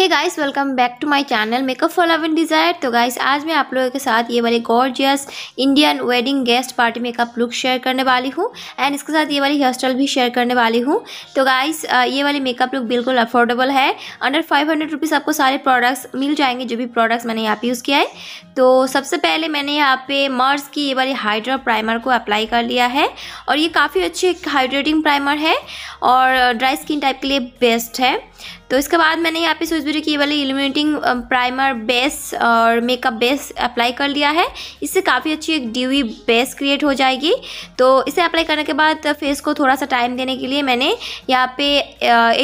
hey guys welcome back to my channel makeup for love and desire तो guys आज मैं आप लोगों के साथ ये वाले gorgeous Indian wedding guest party makeup look share करने वाली हूँ एंड इसके साथ ये वाली हेयर स्टाइल भी शेयर करने वाली हूँ तो गाइस ये वाली मेकअप लुक बिल्कुल अफोर्डेबल है अंडर फाइव हंड्रेड आपको सारे प्रोडक्ट्स मिल जाएंगे जो भी प्रोडक्ट्स मैंने यहाँ पर यूज़ किया है तो सबसे पहले मैंने यहाँ पे मर्स की ये वाली हाइड्रा प्राइमर को अप्लाई कर लिया है और ये काफ़ी अच्छे हाइड्रेटिंग प्राइमर है और ड्राई स्किन टाइप के लिए बेस्ट है तो इसके बाद मैंने यहाँ पे स्विच ब्यूटी की वाली इल्यूमिनेटिंग प्राइमर बेस और मेकअप बेस अप्लाई कर लिया है इससे काफ़ी अच्छी एक ड्यूवी बेस क्रिएट हो जाएगी तो इसे अप्लाई करने के बाद फेस को थोड़ा सा टाइम देने के लिए मैंने यहाँ पे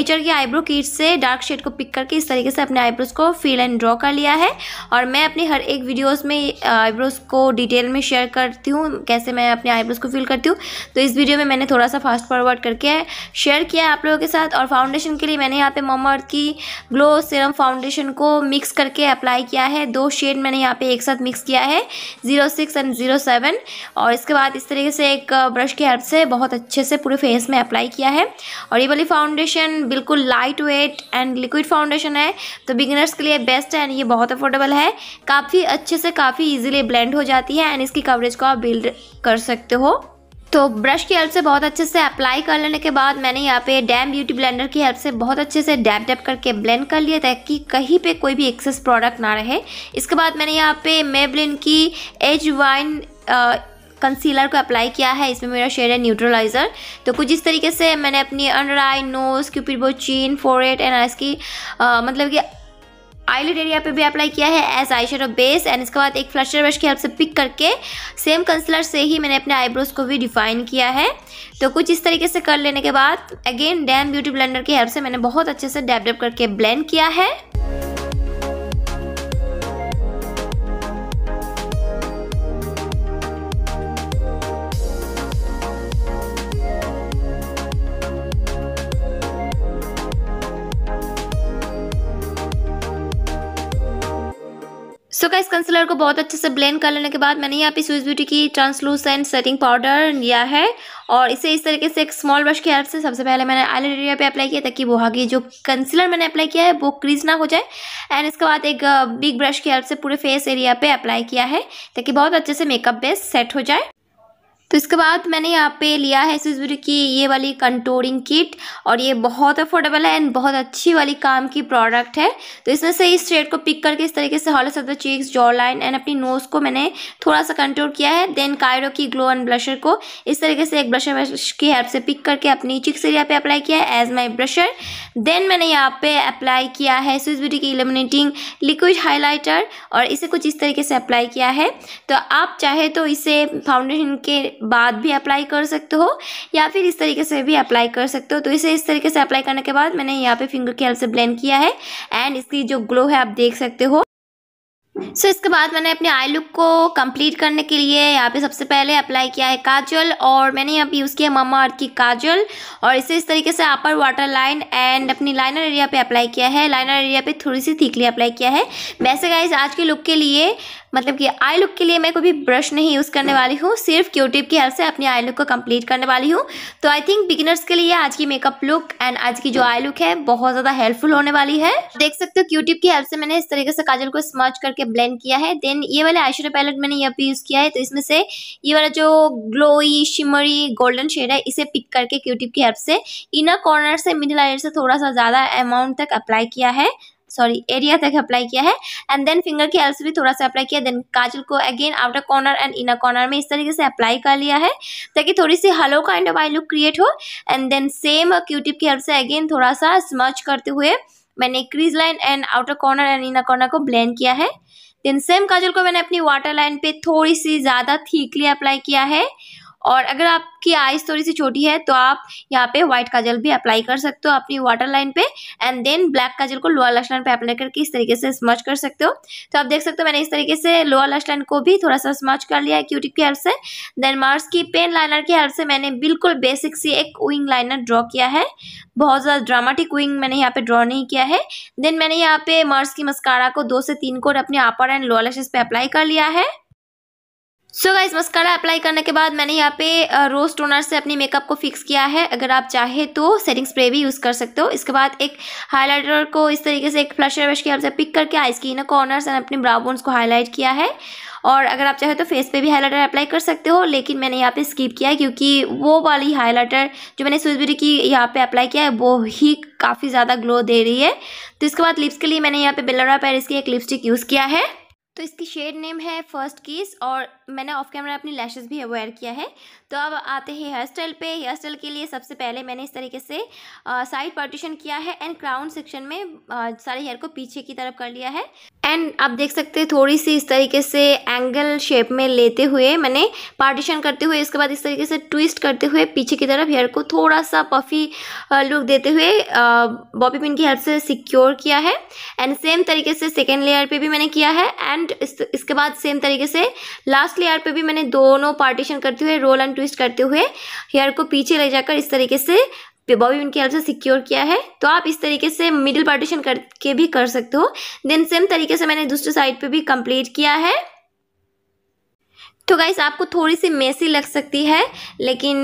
एचर की आईब्रो किट से डार्क शेड को पिक करके इस तरीके से अपने आईब्रोज को फील एंड ड्रॉ कर लिया है और मैं अपनी हर एक वीडियोज़ में आईब्रोज को डिटेल में शेयर करती हूँ कैसे मैं अपने आईब्रोज को फील करती हूँ तो इस वीडियो में मैंने थोड़ा सा फास्ट फॉरवर्ड करके शेयर किया है आप लोगों के साथ और फाउंडेशन के लिए मैंने यहाँ पे मोमर अर्थ की ग्लो सीरम फाउंडेशन को मिक्स करके अप्लाई किया है दो शेड मैंने यहाँ पे एक साथ मिक्स किया है zero six and zero seven और इसके बाद इस तरीके से एक ब्रश की हेल्प से बहुत अच्छे से पूरे फेस में अप्लाई किया है और ये वाली फाउंडेशन बिल्कुल lightweight and liquid foundation है तो बिगिनर्स के लिए बेस्ट है एंड ये बहुत अफोर्डेबल है काफ़ी अच्छे से काफ़ी ईजिली ब्लेंड हो जाती है एंड इसकी कवरेज को आप बिल्ड कर सकते हो तो ब्रश की हेल्प से बहुत अच्छे से अप्लाई कर लेने के बाद मैंने यहाँ पे डैम ब्यूटी ब्लेंडर की हेल्प से बहुत अच्छे से डैप डैप करके ब्लेंड कर लिया ताकि कहीं पे कोई भी एक्सेस प्रोडक्ट ना रहे इसके बाद मैंने यहाँ पे मेबलिन की एज वाइन कंसीलर को अप्लाई किया है इसमें मेरा शेड है न्यूट्रलाइज़र तो कुछ इस तरीके से मैंने अपनी अंडर आई नोज़ क्यूपिड बो चीन फोरेट एंड की आ, मतलब कि आईलेट एरिया पे भी अप्लाई किया है as eye shadow base and इसके बाद एक फ्लशर ब्रश की हेल्प से पिक करके सेम कंसलर से ही मैंने अपने आईब्रोज को भी डिफाइन किया है तो कुछ इस तरीके से कर लेने के बाद अगेन डैम ब्यूटी ब्लेंडर की हेल्प से मैंने बहुत अच्छे से डैप डैप करके ब्लेंड किया है सो का इस कंसलर को बहुत अच्छे से ब्लेंड कर लेने के बाद मैंने यहाँ पे स्विस ब्यूटी की ट्रांसलूसेंट सेटिंग पाउडर लिया है और इसे इस तरीके से एक स्मॉल ब्रश की हेल्प से सबसे पहले मैंने आईलेट एरिया पे अप्लाई किया ताकि वो आगे जो कंसीलर मैंने अप्लाई किया है वो क्रीज ना हो जाए एंड इसके बाद एक बिग uh, ब्रश की हेल्प से पूरे फेस एरिया पे अप्लाई किया है ताकि बहुत अच्छे से मेकअप बेस सेट हो जाए तो इसके बाद मैंने यहाँ पे लिया है सिजबरी की ये वाली कंटोरिंग किट और ये बहुत अफोर्डेबल है एंड बहुत अच्छी वाली काम की प्रोडक्ट है तो इसमें से इस शेड को पिक करके इस तरीके से हॉल सदर चीक्स जॉ लाइन एंड अपनी नोज़ को मैंने थोड़ा सा कंट्रोल किया है देन कायरो की ग्लो एंड ब्लशर को इस तरीके से एक ब्रशर ब्रश की हेल्प से पिक करके अपनी चिक्स एरिया पे अप्लाई किया है एज माई ब्रशर देन मैंने यहाँ पे अप्लाई किया है स्विस ब्यूटी की इलिमिनेटिंग लिक्विड हाईलाइटर और इसे कुछ इस तरीके से अप्लाई किया है तो आप चाहे तो इसे फाउंडेशन के बाद भी अप्लाई कर सकते हो या फिर इस तरीके से भी अप्लाई कर सकते हो तो इसे इस तरीके से अप्लाई करने के बाद मैंने यहाँ पे फिंगर की हेल्प से ब्लेंड किया है एंड इसकी जो ग्लो है आप देख सकते हो सो so, इसके बाद मैंने अपने आई लुक को कंप्लीट करने के लिए यहाँ पे सबसे पहले अप्लाई किया है काजल और मैंने यहाँ पे यूज़ किया मामा अर्थ की काजल और इसे इस तरीके से अपर वाटर लाइन एंड अपनी लाइनर एरिया पे अप्लाई किया है लाइनर एरिया पे थोड़ी सी थीकली अप्लाई किया है वैसे गाइज आज के लुक के लिए मतलब कि आई लुक के लिए मैं कोई ब्रश नहीं यूज़ करने वाली हूँ सिर्फ क्यूटिप की हेल्प से अपनी आई लुक को कम्प्लीट करने वाली हूँ तो आई थिंक बिगिनर्स के लिए आज की मेकअप लुक एंड आज की जो आई लुक है बहुत ज़्यादा हेल्पफुल होने वाली है देख सकते हो क्यूटिप की हेल्प से मैंने इस तरीके से काजल को स्मर्च करके ब्लेंड किया है देन ये वाला आई पैलेट मैंने यहाँ पे यूज़ किया है तो इसमें से ये वाला जो ग्लोई शिमरी गोल्डन शेड है इसे पिक करके क्यूटिप की हेल्प से इनर कॉर्नर से मिडिल आयर से थोड़ा सा ज़्यादा अमाउंट तक अप्लाई किया है सॉरी एरिया तक अप्लाई किया है एंड देन फिंगर की हेल्प से भी थोड़ा सा अप्लाई किया देन काजल को again outer corner and inner corner में इस तरीके से अप्लाई कर लिया है ताकि थोड़ी सी halo kind of eye look create हो एंड देन सेम क्यूटिप की हेल्प से अगेन थोड़ा सा स्मर्च करते हुए मैंने crease line and outer corner and inner corner को ब्लेंड किया है देन सेम काजल को मैंने अपनी वाटर लाइन पे थोड़ी सी ज़्यादा थीकली अप्लाई किया है और अगर आपकी आइज थोड़ी सी छोटी है तो आप यहाँ पे व्हाइट काजल भी अप्लाई कर सकते हो अपनी वाटर लाइन पे एंड देन ब्लैक काजल को लोअर लश लाइन पे अप्लाई करके इस तरीके से स्मच कर सकते हो तो आप देख सकते हो मैंने इस तरीके से लोअर लश लाइन को भी थोड़ा सा स्मच कर लिया है क्यूटिक की हेल्प से देन मार्स की पेन लाइनर की हेल्प से मैंने बिल्कुल बेसिक सी एक विंग लाइनर ड्रॉ किया है बहुत ज़्यादा ड्रामाटिक विंग मैंने यहाँ पे ड्रॉ नहीं किया है देन मैंने यहाँ पे मार्स की मस्कारा को दो से तीन कोड अपने अपर एंड लोअर लशेस पे अप्लाई कर लिया है सो गाइस मस्कारा अप्लाई करने के बाद मैंने यहाँ पे रोज टोनर से अपनी मेकअप को फिक्स किया है अगर आप चाहे तो सेटिंग स्प्रे भी यूज़ कर सकते हो इसके बाद एक हाइलाइटर को इस तरीके से एक फ्लशर ब्रश की हम से पिक करके आइस की इनर कॉर्नर्स एंड अपने ब्राउ बोन्स को हाईलाइट किया है और अगर आप चाहे तो फेस पे भी हाइलाइटर अप्लाई कर सकते हो लेकिन मैंने यहाँ पे स्किप किया है क्योंकि वो वाली हाइलाइटर जो मैंने स्विच ब्यूटी की यहाँ पे अप्लाई किया है वो ही काफ़ी ज़्यादा ग्लो दे रही है तो इसके बाद लिप्स के लिए मैंने यहाँ पे बेलोरा पेरिस की एक लिपस्टिक यूज़ किया है तो इसकी शेड नेम है फर्स्ट किस और मैंने ऑफ कैमरा अपनी लैशेज़ भी अवेयर किया है तो अब आते हैं हेयर स्टाइल पे हेयर स्टाइल के लिए सबसे पहले मैंने इस तरीके से साइड पार्टीशन किया है एंड क्राउन सेक्शन में सारे हेयर को पीछे की तरफ कर लिया है एंड आप देख सकते हैं थोड़ी सी इस तरीके से एंगल शेप में लेते हुए मैंने पार्टीशन करते हुए इसके बाद इस तरीके से ट्विस्ट करते हुए पीछे की तरफ हेयर को थोड़ा सा पफी लुक देते हुए बॉबी पिन की हेल्प से सिक्योर किया है एंड सेम तरीके से सेकेंड लेयर पे भी मैंने किया है एंड इस, इसके बाद सेम तरीके से लास्ट लास्ट लेयर पे भी मैंने दोनों पार्टीशन करते हुए रोल एंड ट्विस्ट करते हुए हेयर को पीछे ले जाकर इस तरीके से बॉबी पिन हेल्प से सिक्योर किया है तो आप इस तरीके से मिडिल पार्टीशन करके भी कर सकते हो देन सेम तरीके से मैंने दूसरे साइड पे भी कंप्लीट किया है तो गाइस आपको थोड़ी सी मैसी लग सकती है लेकिन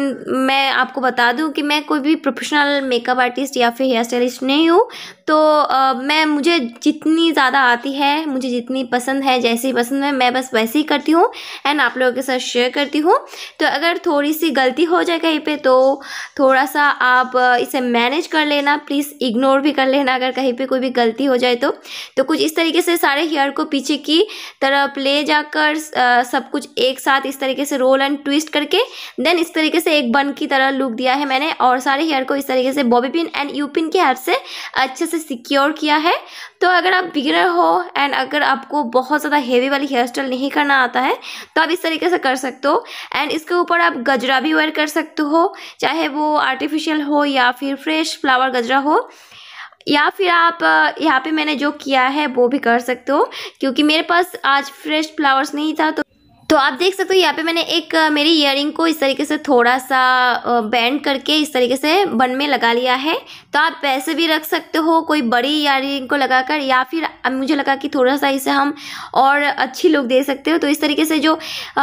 मैं आपको बता दूं कि मैं कोई भी प्रोफेशनल मेकअप आर्टिस्ट या फिर हेयर स्टाइलिस्ट नहीं हूँ तो आ, मैं मुझे जितनी ज़्यादा आती है मुझे जितनी पसंद है जैसी पसंद है मैं बस वैसे ही करती हूँ एंड आप लोगों के साथ शेयर करती हूँ तो अगर थोड़ी सी गलती हो जाए कहीं पर तो थोड़ा सा आप इसे मैनेज कर लेना प्लीज़ इग्नोर भी कर लेना अगर कहीं पर कोई भी गलती हो जाए तो, तो कुछ इस तरीके से सारे हेयर को पीछे की तरफ ले जाकर सब कुछ एक एक साथ इस तरीके से रोल एंड ट्विस्ट करके देन इस तरीके से एक बन की तरह लुक दिया है मैंने और सारे हेयर को इस तरीके से bobby pin and U pin के हेल्प से अच्छे से सिक्योर किया है तो अगर आप बिगिनर हो एंड अगर आपको बहुत ज़्यादा हेवी वाली हेयर स्टाइल नहीं करना आता है तो आप इस तरीके से कर सकते हो एंड इसके ऊपर आप गजरा भी वेयर कर सकते हो चाहे वो आर्टिफिशियल हो या फिर फ्रेश फ्लावर गजरा हो या फिर आप यहाँ पे मैंने जो किया है वो भी कर सकते हो क्योंकि मेरे पास आज फ्रेश फ्लावर्स नहीं था तो तो आप देख सकते हो यहाँ पे मैंने एक मेरी इयर को इस तरीके से थोड़ा सा बैंड करके इस तरीके से बन में लगा लिया है तो आप पैसे भी रख सकते हो कोई बड़ी इयर को लगाकर या फिर मुझे लगा कि थोड़ा सा इसे हम और अच्छी लुक दे सकते हो तो इस तरीके से जो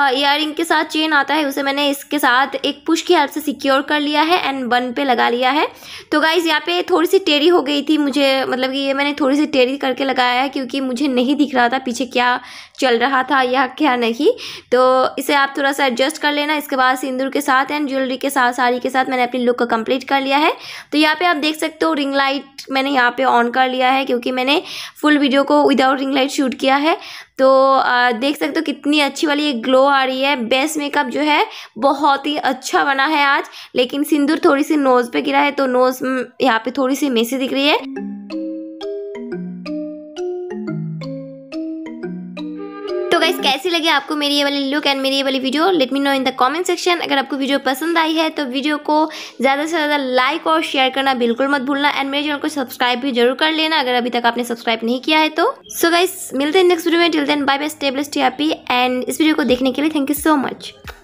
इयर के साथ चेन आता है उसे मैंने इसके साथ एक पुश की हेल्प से सिक्योर कर लिया है एंड बन पर लगा लिया है तो गाइज़ यहाँ पर थोड़ी सी टेढ़ी हो गई थी मुझे मतलब कि ये मैंने थोड़ी सी टेढ़ी करके लगाया है क्योंकि मुझे नहीं दिख रहा था पीछे क्या चल रहा था या क्या नहीं तो इसे आप थोड़ा सा एडजस्ट कर लेना इसके बाद सिंदूर के साथ एंड ज्वेलरी के साथ साड़ी के साथ मैंने अपनी लुक का कंप्लीट कर लिया है तो यहाँ पे आप देख सकते हो रिंग लाइट मैंने यहाँ पे ऑन कर लिया है क्योंकि मैंने फुल वीडियो को विदाउट रिंग लाइट शूट किया है तो आ, देख सकते हो कितनी अच्छी वाली ग्लो आ रही है बेस्ट मेकअप जो है बहुत ही अच्छा बना है आज लेकिन सिंदूर थोड़ी सी नोज़ पे गिरा है तो नोज़ हम्म, यहाँ पे थोड़ी सी मेसी दिख रही है गाइस कैसी लगी आपको मेरी ये वाली लुक एंड मेरी ये वाली video let me know in the comment section अगर आपको वीडियो पसंद आई है तो वीडियो को ज़्यादा से ज़्यादा लाइक और शेयर करना बिल्कुल मत भूलना एंड मेरे चैनल को सब्सक्राइब भी जरूर कर लेना अगर अभी तक आपने सब्सक्राइब नहीं किया है तो सो so गाइस मिलते हैं नेक्स्ट वीडियो में till then bye bye stay blessed happy and इस वीडियो को देखने के लिए थैंक यू सो मच